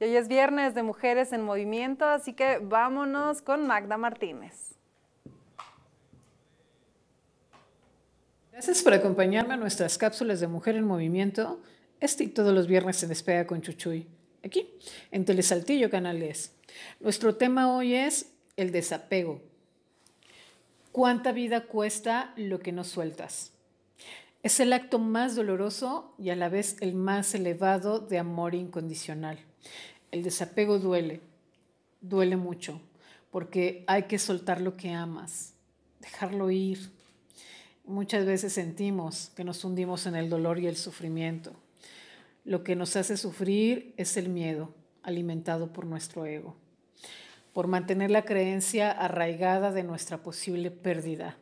Y hoy es viernes de Mujeres en Movimiento, así que vámonos con Magda Martínez. Gracias por acompañarme a nuestras cápsulas de Mujer en Movimiento, este y todos los viernes se Despega con Chuchuy, aquí en Telesaltillo Canal Nuestro tema hoy es el desapego. ¿Cuánta vida cuesta lo que no sueltas? Es el acto más doloroso y a la vez el más elevado de amor incondicional. El desapego duele, duele mucho, porque hay que soltar lo que amas, dejarlo ir. Muchas veces sentimos que nos hundimos en el dolor y el sufrimiento. Lo que nos hace sufrir es el miedo, alimentado por nuestro ego, por mantener la creencia arraigada de nuestra posible pérdida,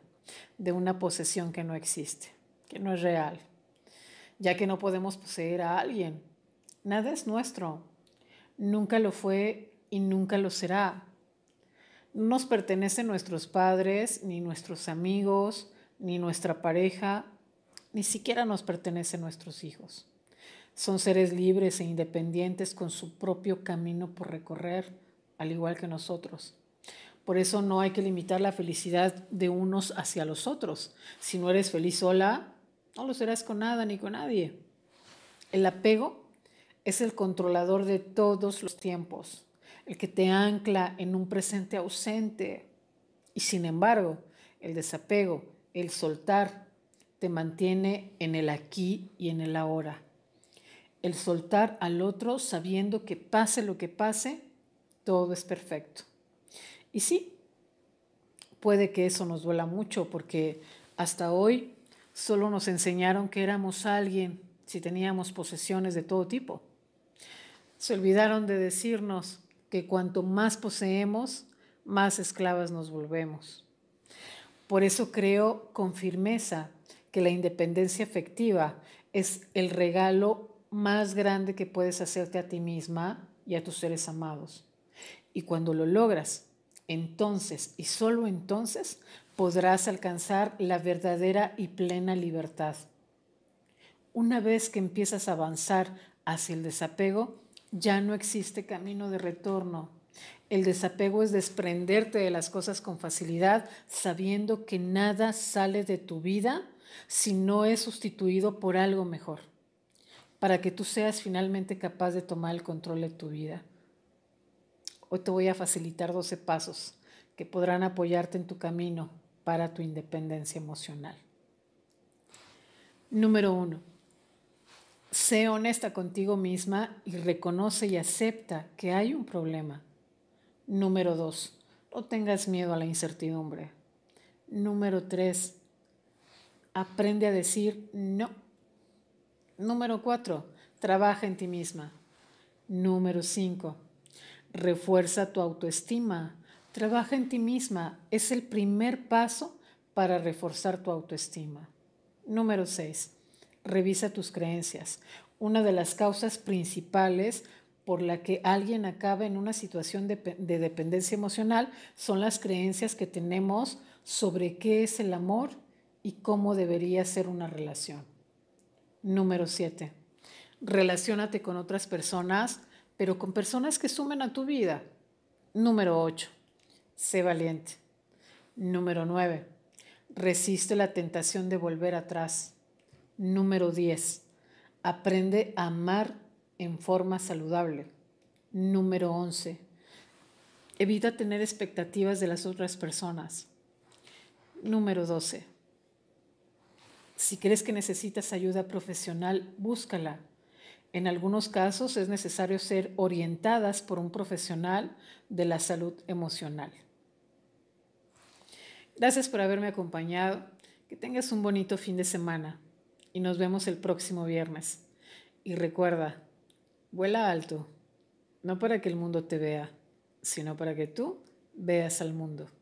de una posesión que no existe que no es real, ya que no podemos poseer a alguien. Nada es nuestro. Nunca lo fue y nunca lo será. No nos pertenecen nuestros padres, ni nuestros amigos, ni nuestra pareja, ni siquiera nos pertenecen nuestros hijos. Son seres libres e independientes con su propio camino por recorrer, al igual que nosotros. Por eso no hay que limitar la felicidad de unos hacia los otros. Si no eres feliz sola, no lo serás con nada ni con nadie. El apego es el controlador de todos los tiempos, el que te ancla en un presente ausente. Y sin embargo, el desapego, el soltar, te mantiene en el aquí y en el ahora. El soltar al otro sabiendo que pase lo que pase, todo es perfecto. Y sí, puede que eso nos duela mucho porque hasta hoy Solo nos enseñaron que éramos alguien si teníamos posesiones de todo tipo. Se olvidaron de decirnos que cuanto más poseemos, más esclavas nos volvemos. Por eso creo con firmeza que la independencia efectiva es el regalo más grande que puedes hacerte a ti misma y a tus seres amados. Y cuando lo logras, entonces, y solo entonces, podrás alcanzar la verdadera y plena libertad. Una vez que empiezas a avanzar hacia el desapego, ya no existe camino de retorno. El desapego es desprenderte de las cosas con facilidad, sabiendo que nada sale de tu vida si no es sustituido por algo mejor, para que tú seas finalmente capaz de tomar el control de tu vida. Hoy te voy a facilitar 12 pasos que podrán apoyarte en tu camino para tu independencia emocional. Número 1. Sé honesta contigo misma y reconoce y acepta que hay un problema. Número 2. No tengas miedo a la incertidumbre. Número 3. Aprende a decir no. Número 4. Trabaja en ti misma. Número 5 Refuerza tu autoestima. Trabaja en ti misma. Es el primer paso para reforzar tu autoestima. Número 6. Revisa tus creencias. Una de las causas principales por la que alguien acaba en una situación de, dependencia emocional son las creencias que tenemos sobre qué es el amor y cómo debería ser una relación. Número 7. Relaciónate con otras personas pero con personas que sumen a tu vida. Número 8. Sé valiente. Número 9. Resiste la tentación de volver atrás. Número 10. Aprende a amar en forma saludable. Número 11. Evita tener expectativas de las otras personas. Número 12. Si crees que necesitas ayuda profesional, búscala. En algunos casos es necesario ser orientadas por un profesional de la salud emocional. Gracias por haberme acompañado. Que tengas un bonito fin de semana y nos vemos el próximo viernes. Y recuerda, vuela alto, no para que el mundo te vea, sino para que tú veas al mundo.